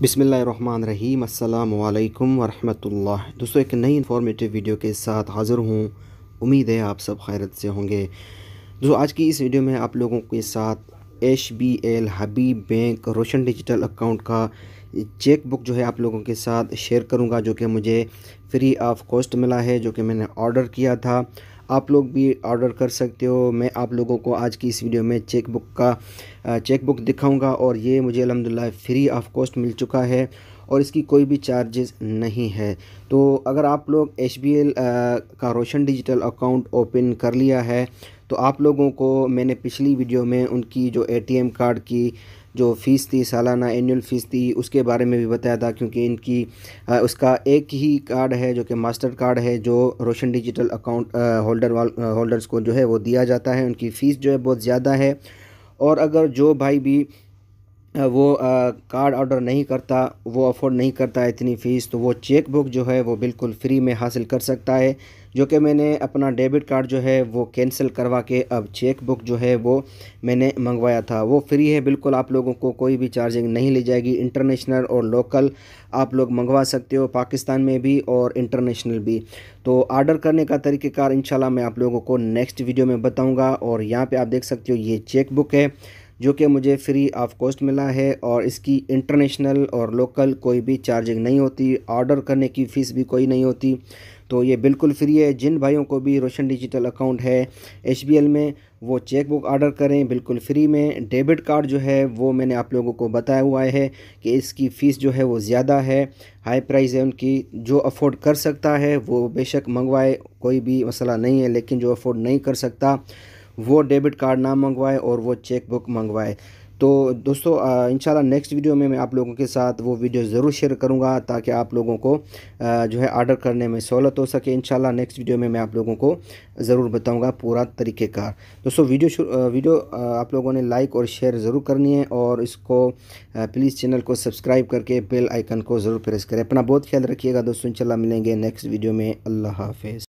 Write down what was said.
बिसमीम् अल्लाम दोस्तों एक नई इन्फॉर्मेटिव वीडियो के साथ हाज़िर हूँ उम्मीद है आप सब खैरत से होंगे दोस्तों आज की इस वीडियो में आप लोगों के साथ H B L Habib bank Roshan digital account का चेक बुक जो है आप लोगों के साथ शेयर करूँगा जो कि मुझे फ़्री ऑफ कॉस्ट मिला है जो कि मैंने ऑर्डर किया था आप लोग भी ऑर्डर कर सकते हो मैं आप लोगों को आज की इस वीडियो में चेक बुक का चेक बुक दिखाऊँगा और ये मुझे अलहमदिल्ला फ़्री ऑफ कॉस्ट मिल चुका है और इसकी कोई भी चार्जेस नहीं है तो अगर आप लोग एच का रोशन डिजिटल अकाउंट ओपन कर लिया है तो आप लोगों को मैंने पिछली वीडियो में उनकी जो एटीएम कार्ड की जो फ़ीस थी सालाना एनुअल फ़ीस थी उसके बारे में भी बताया था क्योंकि इनकी उसका एक ही कार्ड है जो कि मास्टर कार्ड है जो रोशन डिजिटल अकाउंट होल्डर वाल होल्डर्स को जो है वो दिया जाता है उनकी फ़ीस जो है बहुत ज़्यादा है और अगर जो भाई भी वो कार्ड ऑर्डर नहीं करता वो अफोर्ड नहीं करता इतनी फ़ीस तो वो चेक बुक जो है वो बिल्कुल फ्री में हासिल कर सकता है जो कि मैंने अपना डेबिट कार्ड जो है वो कैंसिल करवा के अब चेक बुक जो है वो मैंने मंगवाया था वो फ्री है बिल्कुल आप लोगों को कोई भी चार्जिंग नहीं ली जाएगी इंटरनेशनल और लोकल आप लोग मंगवा सकते हो पाकिस्तान में भी और इंटरनेशनल भी तो आर्डर करने का तरीक़ेकार इन मैं आप लोगों को नेक्स्ट वीडियो में बताऊँगा और यहाँ पर आप देख सकते हो ये चेक बुक है जो कि मुझे फ्री ऑफ कॉस्ट मिला है और इसकी इंटरनेशनल और लोकल कोई भी चार्जिंग नहीं होती ऑर्डर करने की फ़ीस भी कोई नहीं होती तो ये बिल्कुल फ्री है जिन भाइयों को भी रोशन डिजिटल अकाउंट है एच में वो चेक बुक आर्डर करें बिल्कुल फ्री में डेबिट कार्ड जो है वो मैंने आप लोगों को बताया हुआ है कि इसकी फ़ीस जो है वो ज़्यादा है हाई प्राइस है उनकी जो अफोर्ड कर सकता है वो बेशक मंगवाए कोई भी मसला नहीं है लेकिन जो अफोर्ड नहीं कर सकता वो डेबिट कार्ड ना मंगवाएं और वो चेक बुक मंगवाएं तो दोस्तों इंशाल्लाह नेक्स्ट वीडियो में मैं आप लोगों के साथ वो वीडियो ज़रूर शेयर करूँगा ताकि आप लोगों को जो है आर्डर करने में सहूलत हो सके इंशाल्लाह नेक्स्ट वीडियो में मैं आप लोगों को ज़रूर बताऊँगा पूरा तरीक़ेकार दोस्तों वीडियो वीडियो आप लोगों ने लाइक और शेयर ज़रूर करनी है और इसको प्लीज़ चैनल को सब्सक्राइब करके बेल आइकन को ज़रूर प्रेस करें अपना बहुत ख्याल रखिएगा दोस्तों इंशाल्लाह मिलेंगे नेक्स्ट वीडियो में अल्लाह हाफिज़